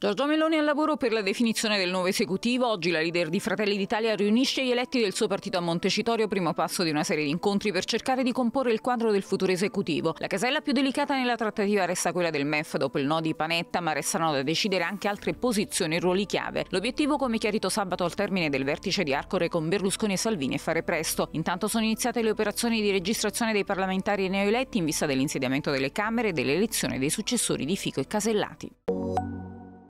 Giorgio Meloni al lavoro per la definizione del nuovo esecutivo. Oggi la leader di Fratelli d'Italia riunisce gli eletti del suo partito a Montecitorio, primo passo di una serie di incontri per cercare di comporre il quadro del futuro esecutivo. La casella più delicata nella trattativa resta quella del MEF dopo il no di Panetta, ma restano da decidere anche altre posizioni e ruoli chiave. L'obiettivo, come chiarito sabato al termine del vertice di Arcore con Berlusconi e Salvini, è fare presto. Intanto sono iniziate le operazioni di registrazione dei parlamentari neoeletti in vista dell'insediamento delle Camere e dell'elezione dei successori di Fico e Casellati.